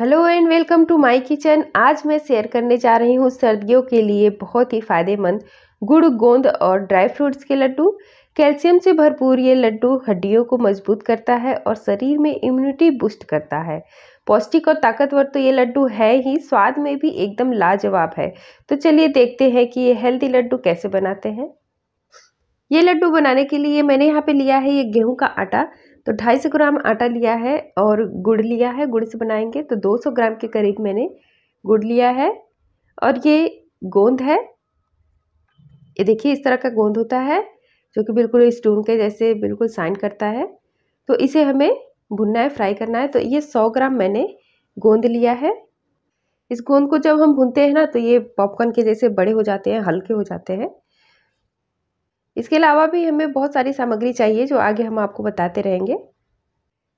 hello and welcome to my kitchen आज मैं share करने जा रही हूँ सर्दियों के लिए बहुत ही फ़ायदेमंद गुड़ गोंद और ड्राई फ्रूट्स के लड्डू कैल्शियम से भरपूर ये लड्डू हड्डियों को मजबूत करता है और शरीर में इम्यूनिटी बूस्ट करता है पौष्टिक और ताकतवर तो ये लड्डू है ही स्वाद में भी एकदम लाजवाब है तो चलिए देखते हैं कि ये हेल्दी लड्डू कैसे बनाते हैं ये लड्डू बनाने के लिए मैंने यहाँ पे लिया है ये गेहूं का आटा तो 250 ग्राम आटा लिया है और गुड़ लिया है गुड़ से बनाएंगे तो 200 ग्राम के करीब मैंने गुड़ लिया है और ये गोंद है ये देखिए इस तरह का गोंद होता है जो कि बिल्कुल स्टोन के जैसे बिल्कुल साइन करता है तो इसे हमें भुनना है फ्राई करना है तो ये 100 ग्राम मैंने गोंद लिया है इस गोंद को जब हम भूनते हैं ना तो ये पॉपकॉर्न के जैसे बड़े हो जाते हैं हल्के हो जाते हैं इसके अलावा भी हमें बहुत सारी सामग्री चाहिए जो आगे हम आपको बताते रहेंगे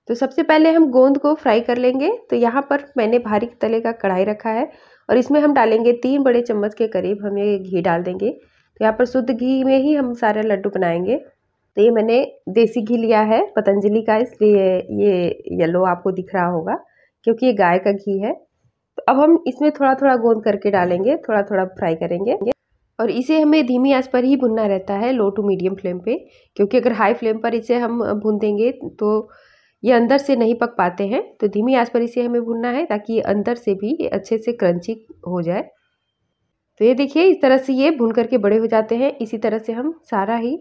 तो सबसे पहले हम गोंद को फ्राई कर लेंगे तो यहाँ पर मैंने भारी तले का कढ़ाई रखा है और इसमें हम डालेंगे तीन बड़े चम्मच के करीब हम ये घी डाल देंगे तो यहाँ पर शुद्ध घी में ही हम सारे लड्डू बनाएंगे तो ये मैंने देसी घी लिया है पतंजलि का इसलिए ये येलो आपको दिख रहा होगा क्योंकि ये गाय का घी है तो अब हम इसमें थोड़ा थोड़ा गोंद करके डालेंगे थोड़ा थोड़ा फ्राई करेंगे और इसे हमें धीमी आंच पर ही भुनना रहता है लो टू मीडियम फ्लेम पे क्योंकि अगर हाई फ्लेम पर इसे हम भून देंगे तो ये अंदर से नहीं पक पाते हैं तो धीमी आंच पर इसे हमें भुनना है ताकि ये अंदर से भी ये अच्छे से क्रंची हो जाए तो ये देखिए इस तरह से ये भून करके बड़े हो जाते हैं इसी तरह से हम सारा ही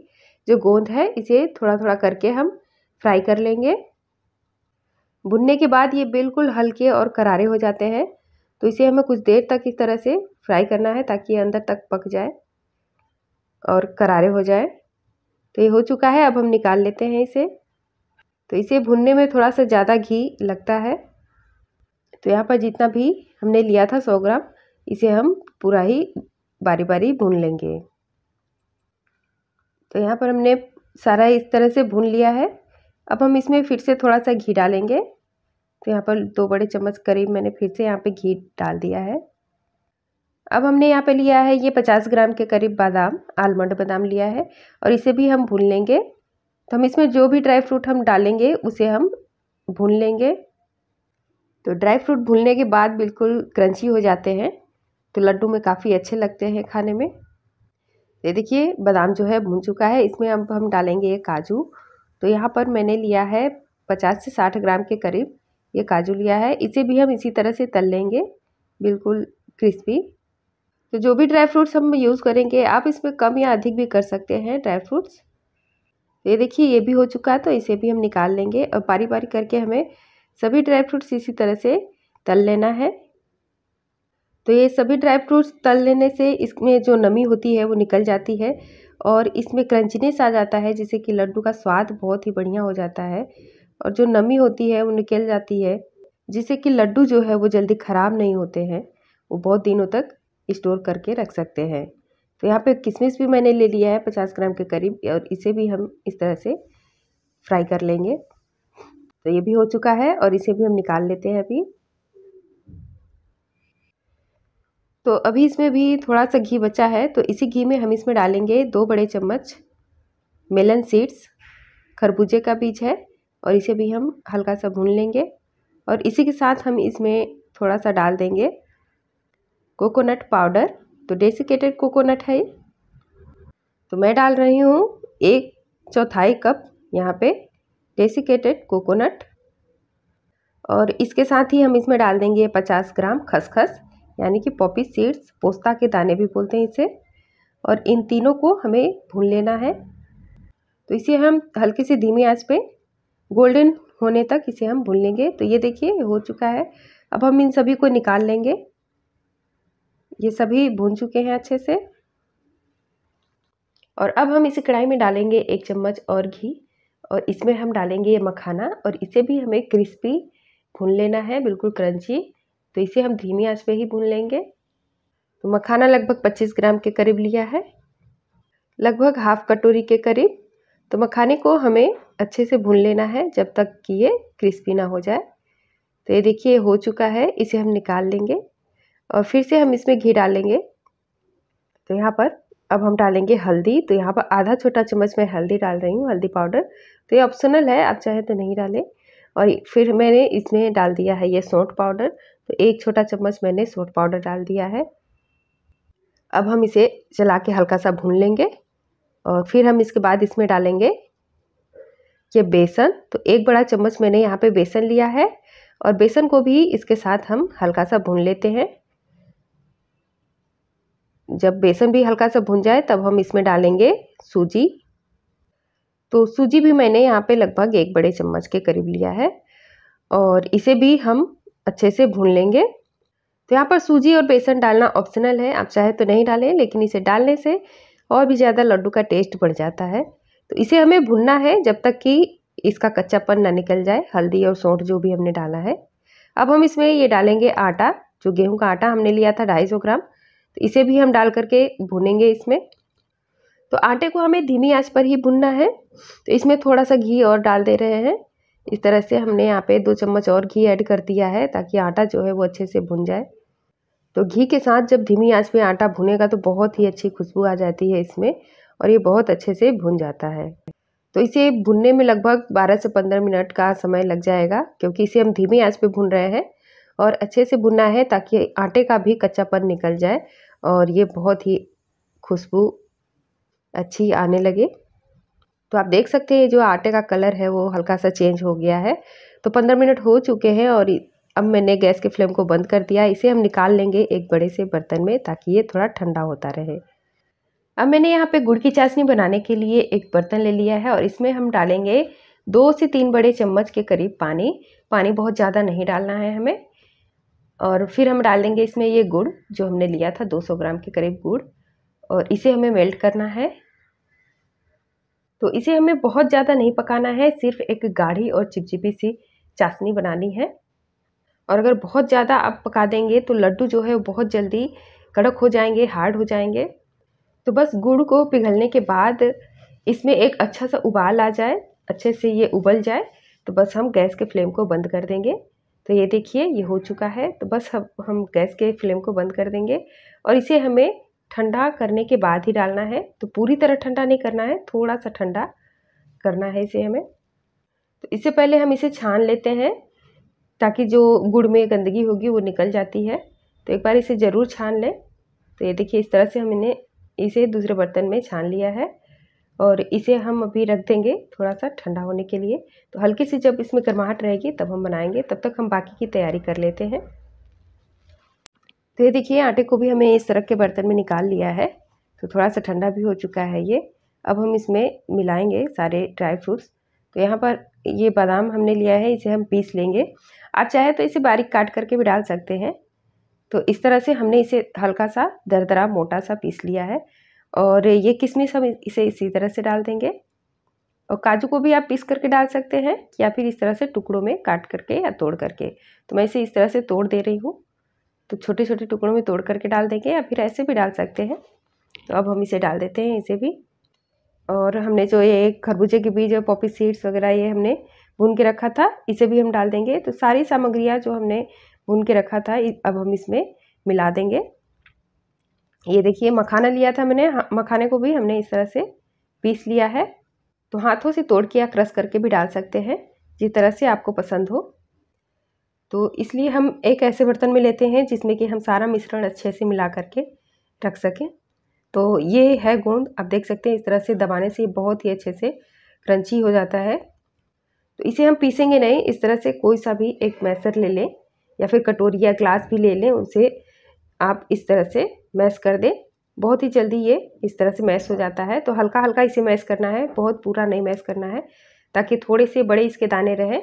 जो गोंद है इसे थोड़ा थोड़ा करके हम फ्राई कर लेंगे भुनने के बाद ये बिल्कुल हल्के और करारे हो जाते हैं तो इसे हमें कुछ देर तक इस तरह से फ्राई करना है ताकि अंदर तक पक जाए और करारे हो जाए तो ये हो चुका है अब हम निकाल लेते हैं इसे तो इसे भुनने में थोड़ा सा ज़्यादा घी लगता है तो यहाँ पर जितना भी हमने लिया था सौ ग्राम इसे हम पूरा ही बारी बारी भून लेंगे तो यहाँ पर हमने सारा इस तरह से भून लिया है अब हम इसमें फिर से थोड़ा सा घी डालेंगे तो यहाँ पर दो बड़े चम्मच करीब मैंने फिर से यहाँ पे घी डाल दिया है अब हमने यहाँ पे लिया है ये पचास ग्राम के करीब बादाम आलमंड बादाम लिया है और इसे भी हम भून लेंगे तो हम इसमें जो भी ड्राई फ्रूट हम डालेंगे उसे हम भून लेंगे तो ड्राई फ्रूट भूनने के बाद बिल्कुल क्रंची हो जाते हैं तो लड्डू में काफ़ी अच्छे लगते हैं खाने में ये देखिए बादाम जो है भून चुका है इसमें अब हम, हम डालेंगे ये काजू तो यहाँ पर मैंने लिया है पचास से साठ ग्राम के करीब ये काजू लिया है इसे भी हम इसी तरह से तल लेंगे बिल्कुल क्रिस्पी तो जो भी ड्राई फ्रूट्स हम यूज़ करेंगे आप इसमें कम या अधिक भी कर सकते हैं ड्राई फ्रूट्स ये देखिए ये भी हो चुका है तो इसे भी हम निकाल लेंगे और पारी पारी करके हमें सभी ड्राई फ्रूट्स इसी तरह से तल लेना है तो ये सभी ड्राई फ्रूट्स तल लेने से इसमें जो नमी होती है वो निकल जाती है और इसमें क्रंचनेस आ जाता है जिससे कि लड्डू का स्वाद बहुत ही बढ़िया हो जाता है और जो नमी होती है वो निकल जाती है जिससे कि लड्डू जो है वो जल्दी ख़राब नहीं होते हैं वो बहुत दिनों तक स्टोर करके रख सकते हैं तो यहाँ पे किशमिश भी मैंने ले लिया है पचास ग्राम के करीब और इसे भी हम इस तरह से फ्राई कर लेंगे तो ये भी हो चुका है और इसे भी हम निकाल लेते हैं अभी तो अभी इसमें भी थोड़ा सा घी बचा है तो इसी घी में हम इसमें डालेंगे दो बड़े चम्मच मेलन सीड्स खरबूजे का बीज है और इसे भी हम हल्का सा भून लेंगे और इसी के साथ हम इसमें थोड़ा सा डाल देंगे कोकोनट पाउडर तो डेसिकेटेड कोकोनट है तो मैं डाल रही हूँ एक चौथाई कप यहाँ पे डेसिकेटेड कोकोनट और इसके साथ ही हम इसमें डाल देंगे पचास ग्राम खसखस यानी कि पॉपी सीड्स पोस्ता के दाने भी बोलते हैं इसे और इन तीनों को हमें भून लेना है तो इसे हम हल्की सी धीमी आंच पे गोल्डन होने तक इसे हम भून लेंगे तो ये देखिए हो चुका है अब हम इन सभी को निकाल लेंगे ये सभी भून चुके हैं अच्छे से और अब हम इसी कढ़ाई में डालेंगे एक चम्मच और घी और इसमें हम डालेंगे ये मखाना और इसे भी हमें क्रिस्पी भून लेना है बिल्कुल क्रंची तो इसे हम धीमी आंच पे ही भून लेंगे तो मखाना लगभग 25 ग्राम के करीब लिया है लगभग हाफ कटोरी के करीब तो मखाने को हमें अच्छे से भून लेना है जब तक कि ये क्रिस्पी ना हो जाए तो ये देखिए हो चुका है इसे हम निकाल लेंगे और फिर से हम इसमें घी डालेंगे तो यहाँ पर अब हम डालेंगे हल्दी तो यहाँ पर आधा छोटा चम्मच मैं हल्दी डाल रही हूँ हल्दी पाउडर तो ये ऑप्शनल है आप चाहें तो नहीं डालें और फिर मैंने इसमें डाल दिया है ये सौंठ पाउडर तो एक छोटा चम्मच मैंने सोट पाउडर डाल दिया है अब हम इसे चला के हल्का सा भून लेंगे और फिर हम इसके बाद इसमें डालेंगे ये बेसन तो एक बड़ा चम्मच मैंने यहाँ पे बेसन लिया है और बेसन को भी इसके साथ हम हल्का सा भून लेते हैं जब बेसन भी हल्का सा भुन जाए तब हम इसमें डालेंगे सूजी तो सूजी भी मैंने यहाँ पे लगभग एक बड़े चम्मच के करीब लिया है और इसे भी हम अच्छे से भून लेंगे तो यहाँ पर सूजी और बेसन डालना ऑप्शनल है आप चाहे तो नहीं डालें लेकिन इसे डालने से और भी ज़्यादा लड्डू का टेस्ट बढ़ जाता है तो इसे हमें भुनना है जब तक कि इसका कच्चापन ना निकल जाए हल्दी और सौंठ जो भी हमने डाला है अब हम इसमें ये डालेंगे आटा जो गेहूं का आटा हमने लिया था सौ ग्राम तो इसे भी हम डाल करके भुनेंगे इसमें तो आटे को हमें धीमी आंच पर ही भुनना है तो इसमें थोड़ा सा घी और डाल दे रहे हैं इस तरह से हमने यहाँ पे दो चम्मच और घी ऐड कर दिया है ताकि आटा जो है वो अच्छे से भुन जाए तो घी के साथ जब धीमी आंच पे आटा भुनेगा तो बहुत ही अच्छी खुशबू आ जाती है इसमें और ये बहुत अच्छे से भुन जाता है तो इसे भुनने में लगभग बारह से पंद्रह मिनट का समय लग जाएगा क्योंकि इसे हम धीमी आँच पर भून रहे हैं और अच्छे से भुना है ताकि आटे का भी कच्चापन निकल जाए और ये बहुत ही खुशबू अच्छी आने लगे तो आप देख सकते हैं जो आटे का कलर है वो हल्का सा चेंज हो गया है तो पंद्रह मिनट हो चुके हैं और अब मैंने गैस के फ्लेम को बंद कर दिया इसे हम निकाल लेंगे एक बड़े से बर्तन में ताकि ये थोड़ा ठंडा होता रहे अब मैंने यहाँ पे गुड़ की चाशनी बनाने के लिए एक बर्तन ले लिया है और इसमें हम डालेंगे दो से तीन बड़े चम्मच के करीब पानी पानी बहुत ज़्यादा नहीं डालना है हमें और फिर हम डाल देंगे इसमें ये गुड़ जो हमने लिया था 200 ग्राम के करीब गुड़ और इसे हमें मेल्ट करना है तो इसे हमें बहुत ज़्यादा नहीं पकाना है सिर्फ एक गाढ़ी और चिपचिपी सी चाशनी बनानी है और अगर बहुत ज़्यादा आप पका देंगे तो लड्डू जो है वो बहुत जल्दी कड़क हो जाएंगे हार्ड हो जाएंगे तो बस गुड़ को पिघलने के बाद इसमें एक अच्छा सा उबाल आ जाए अच्छे से ये उबल जाए तो बस हम गैस के फ्लेम को बंद कर देंगे तो ये देखिए ये हो चुका है तो बस हम हम गैस के फ्लेम को बंद कर देंगे और इसे हमें ठंडा करने के बाद ही डालना है तो पूरी तरह ठंडा नहीं करना है थोड़ा सा ठंडा करना है इसे हमें तो इससे पहले हम इसे छान लेते हैं ताकि जो गुड़ में गंदगी होगी वो निकल जाती है तो एक बार इसे ज़रूर छान लें तो ये देखिए इस तरह से हमने इसे दूसरे बर्तन में छान लिया है और इसे हम अभी रख देंगे थोड़ा सा ठंडा होने के लिए तो हल्की सी जब इसमें गर्माहट रहेगी तब हम बनाएंगे तब तक हम बाकी की तैयारी कर लेते हैं तो ये देखिए आटे को भी हमें इस तरह के बर्तन में निकाल लिया है तो थोड़ा सा ठंडा भी हो चुका है ये अब हम इसमें मिलाएंगे सारे ड्राई फ्रूट्स तो यहाँ पर ये बादाम हमने लिया है इसे हम पीस लेंगे आप चाहे तो इसे बारीक काट करके भी डाल सकते हैं तो इस तरह से हमने इसे हल्का सा दरदरा मोटा सा पीस लिया है और ये किशमिश हम इसे इसी तरह से डाल देंगे और काजू को भी आप पीस करके डाल सकते हैं या फिर इस तरह से टुकड़ों में काट करके या तोड़ करके तो मैं इसे इस तरह से तोड़ दे रही हूँ तो छोटे छोटे टुकड़ों में तोड़ करके डाल देंगे या फिर ऐसे भी डाल सकते हैं तो अब हम इसे डाल देते हैं इसे भी और हमने जो ये खरबूजे के बीज और पॉपी सीड्स वगैरह ये हमने भून के रखा था इसे भी हम डाल देंगे तो सारी सामग्रियाँ जो हमने भून के रखा था अब हम इसमें मिला देंगे ये देखिए मखाना लिया था मैंने हाँ, मखाने को भी हमने इस तरह से पीस लिया है तो हाथों से तोड़ के या क्रश करके भी डाल सकते हैं जिस तरह से आपको पसंद हो तो इसलिए हम एक ऐसे बर्तन में लेते हैं जिसमें कि हम सारा मिश्रण अच्छे से मिला करके रख सकें तो ये है गोंद आप देख सकते हैं इस तरह से दबाने से बहुत ही अच्छे से क्रंची हो जाता है तो इसे हम पीसेंगे नहीं इस तरह से कोई सा भी एक मैसर ले लें या फिर कटोरी या ग्लास भी ले लें उसे आप इस तरह से मैश कर दें बहुत ही जल्दी ये इस तरह से मैश हो जाता है तो हल्का हल्का इसे मैश करना है बहुत पूरा नहीं मैश करना है ताकि थोड़े से बड़े इसके दाने रहें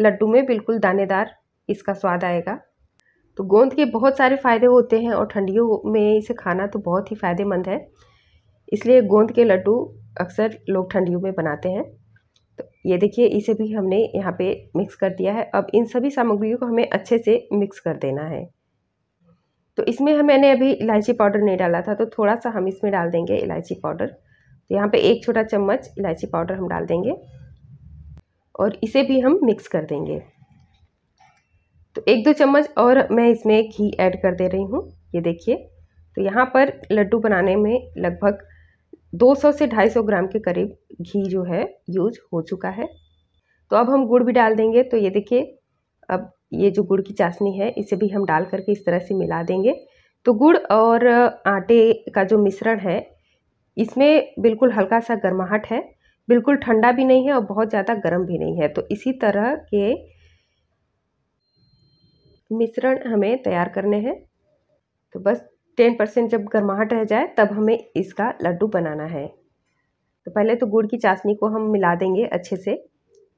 लड्डू में बिल्कुल दानेदार इसका स्वाद आएगा तो गोंद के बहुत सारे फ़ायदे होते हैं और ठंडियों में इसे खाना तो बहुत ही फ़ायदेमंद है इसलिए गोंद के लड्डू अक्सर लोग ठंडियों में बनाते हैं तो ये देखिए इसे भी हमने यहाँ पे मिक्स कर दिया है अब इन सभी सामग्रियों को हमें अच्छे से मिक्स कर देना है तो इसमें हम मैंने अभी इलायची पाउडर नहीं डाला था तो थोड़ा सा हम इसमें डाल देंगे इलायची पाउडर तो यहाँ पे एक छोटा चम्मच इलायची पाउडर हम डाल देंगे और इसे भी हम मिक्स कर देंगे तो एक दो चम्मच और मैं इसमें घी ऐड कर दे रही हूँ ये देखिए तो यहाँ पर लड्डू बनाने में लगभग 200 से 250 ग्राम के करीब घी जो है यूज हो चुका है तो अब हम गुड़ भी डाल देंगे तो ये देखिए अब ये जो गुड़ की चाशनी है इसे भी हम डाल करके इस तरह से मिला देंगे तो गुड़ और आटे का जो मिश्रण है इसमें बिल्कुल हल्का सा गर्माहट है बिल्कुल ठंडा भी नहीं है और बहुत ज़्यादा गर्म भी नहीं है तो इसी तरह के मिश्रण हमें तैयार करने हैं तो बस टेन परसेंट जब गर्माहट रह जाए तब हमें इसका लड्डू बनाना है तो पहले तो गुड़ की चाशनी को हम मिला देंगे अच्छे से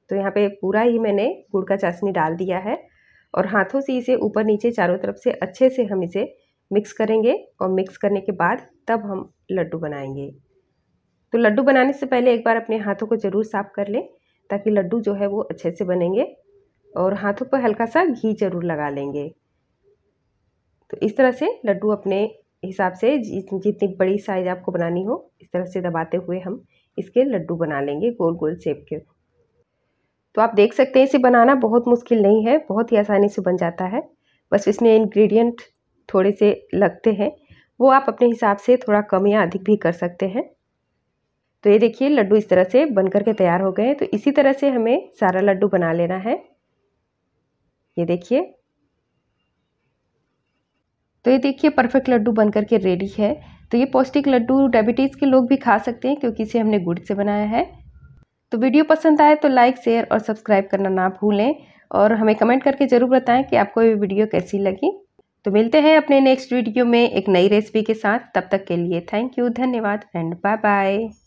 तो यहाँ पे पूरा ही मैंने गुड़ का चाशनी डाल दिया है और हाथों से इसे ऊपर नीचे चारों तरफ से अच्छे से हम इसे मिक्स करेंगे और मिक्स करने के बाद तब हम लड्डू बनाएंगे तो लड्डू बनाने से पहले एक बार अपने हाथों को ज़रूर साफ कर लें ताकि लड्डू जो है वो अच्छे से बनेंगे और हाथों पर हल्का सा घी ज़रूर लगा लेंगे तो इस तरह से लड्डू अपने हिसाब से जितनी बड़ी साइज आपको बनानी हो इस तरह से दबाते हुए हम इसके लड्डू बना लेंगे गोल गोल शेप के तो आप देख सकते हैं इसे बनाना बहुत मुश्किल नहीं है बहुत ही आसानी से बन जाता है बस इसमें इंग्रेडिएंट थोड़े से लगते हैं वो आप अपने हिसाब से थोड़ा कम या अधिक भी कर सकते हैं तो ये देखिए लड्डू इस तरह से बन कर के तैयार हो गए हैं तो इसी तरह से हमें सारा लड्डू बना लेना है ये देखिए तो ये देखिए परफेक्ट लड्डू बन करके रेडी है तो ये पौष्टिक लड्डू डायबिटीज़ के लोग भी खा सकते हैं क्योंकि इसे हमने गुड़ से बनाया है तो वीडियो पसंद आए तो लाइक शेयर और सब्सक्राइब करना ना भूलें और हमें कमेंट करके ज़रूर बताएं कि आपको ये वीडियो कैसी लगी तो मिलते हैं अपने नेक्स्ट वीडियो में एक नई रेसिपी के साथ तब तक के लिए थैंक यू धन्यवाद एंड बाय बाय